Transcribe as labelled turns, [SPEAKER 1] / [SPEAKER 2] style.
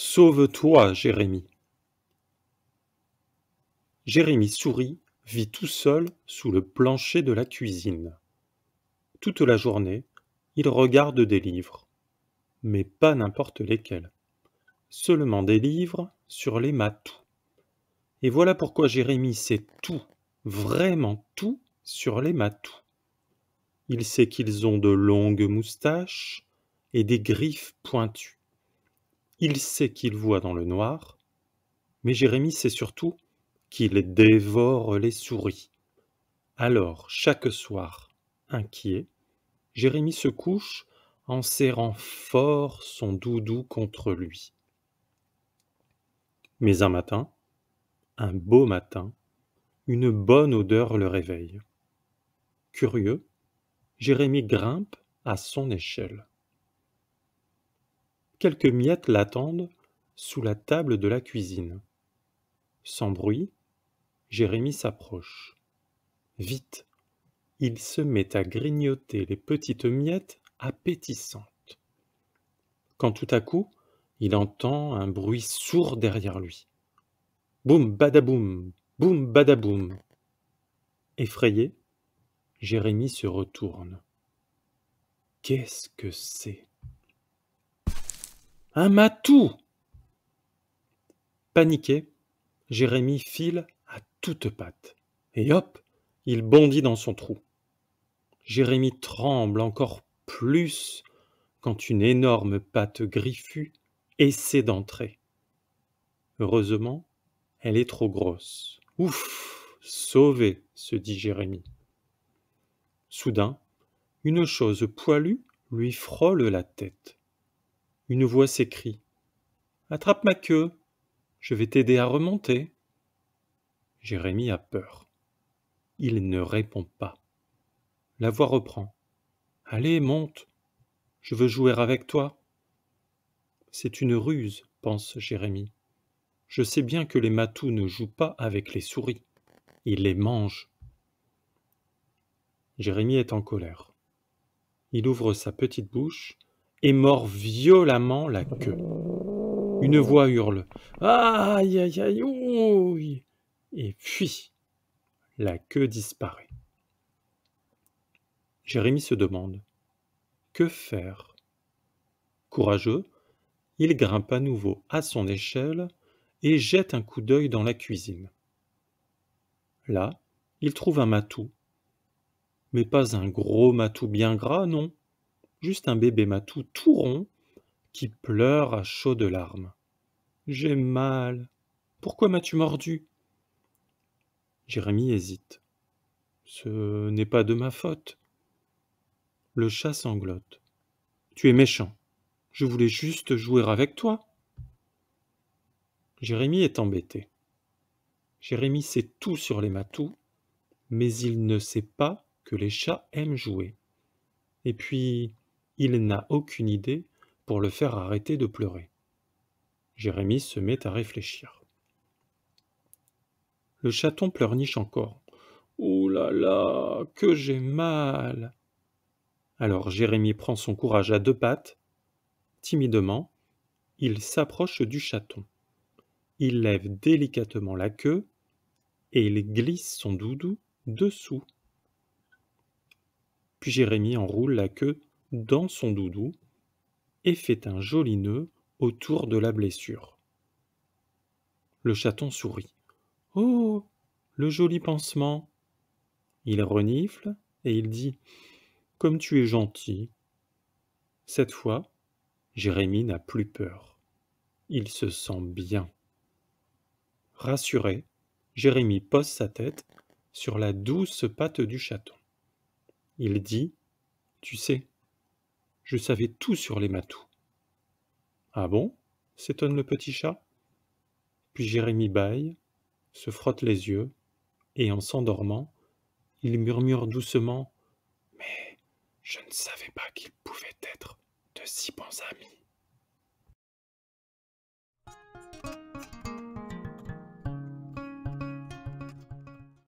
[SPEAKER 1] Sauve-toi, Jérémie! Jérémie sourit, vit tout seul sous le plancher de la cuisine. Toute la journée, il regarde des livres, mais pas n'importe lesquels, seulement des livres sur les matous. Et voilà pourquoi Jérémie sait tout, vraiment tout, sur les matous. Il sait qu'ils ont de longues moustaches et des griffes pointues il sait qu'il voit dans le noir, mais Jérémie sait surtout qu'il dévore les souris. Alors, chaque soir, inquiet, Jérémie se couche en serrant fort son doudou contre lui. Mais un matin, un beau matin, une bonne odeur le réveille. Curieux, Jérémie grimpe à son échelle quelques miettes l'attendent sous la table de la cuisine. Sans bruit, Jérémie s'approche. Vite, il se met à grignoter les petites miettes appétissantes. Quand tout à coup, il entend un bruit sourd derrière lui. Boum badaboum, boum badaboum. Effrayé, Jérémie se retourne. Qu'est-ce que c'est un hein, matou Paniqué, Jérémie file à toutes pattes. Et hop, il bondit dans son trou. Jérémie tremble encore plus quand une énorme patte griffue essaie d'entrer. Heureusement, elle est trop grosse. Ouf Sauvé se dit Jérémie. Soudain, une chose poilue lui frôle la tête une voix s'écrie. Attrape ma queue, je vais t'aider à remonter. Jérémie a peur. Il ne répond pas. La voix reprend. Allez, monte. Je veux jouer avec toi. C'est une ruse, pense Jérémie. Je sais bien que les matous ne jouent pas avec les souris. Ils les mangent. Jérémie est en colère. Il ouvre sa petite bouche et mord violemment la queue. Une voix hurle Aïe, aïe, aïe, ouïe !» et puis La queue disparaît. Jérémy se demande Que faire Courageux, il grimpe à nouveau à son échelle et jette un coup d'œil dans la cuisine. Là, il trouve un matou. Mais pas un gros matou bien gras, non juste un bébé matou tout rond qui pleure à chaudes larmes. J'ai mal. Pourquoi m'as-tu mordu Jérémie hésite. Ce n'est pas de ma faute. Le chat sanglote. Tu es méchant. Je voulais juste jouer avec toi. Jérémie est embêté. Jérémie sait tout sur les matous, mais il ne sait pas que les chats aiment jouer. Et puis, il n'a aucune idée pour le faire arrêter de pleurer. Jérémie se met à réfléchir. Le chaton pleurniche encore. Oh là là, que j'ai mal Alors Jérémie prend son courage à deux pattes. Timidement, il s'approche du chaton. Il lève délicatement la queue et il glisse son doudou dessous. Puis Jérémie enroule la queue dans son doudou et fait un joli nœud autour de la blessure. Le chaton sourit. Oh le joli pansement Il renifle et il dit Comme tu es gentil. Cette fois, Jérémie n'a plus peur. Il se sent bien. Rassuré, Jérémie pose sa tête sur la douce patte du chaton. Il dit Tu sais, je savais tout sur les matous. Ah bon s'étonne le petit chat. Puis Jérémy bâille, se frotte les yeux, et en s'endormant, il murmure doucement Mais je ne savais pas qu'ils pouvaient être de si bons amis.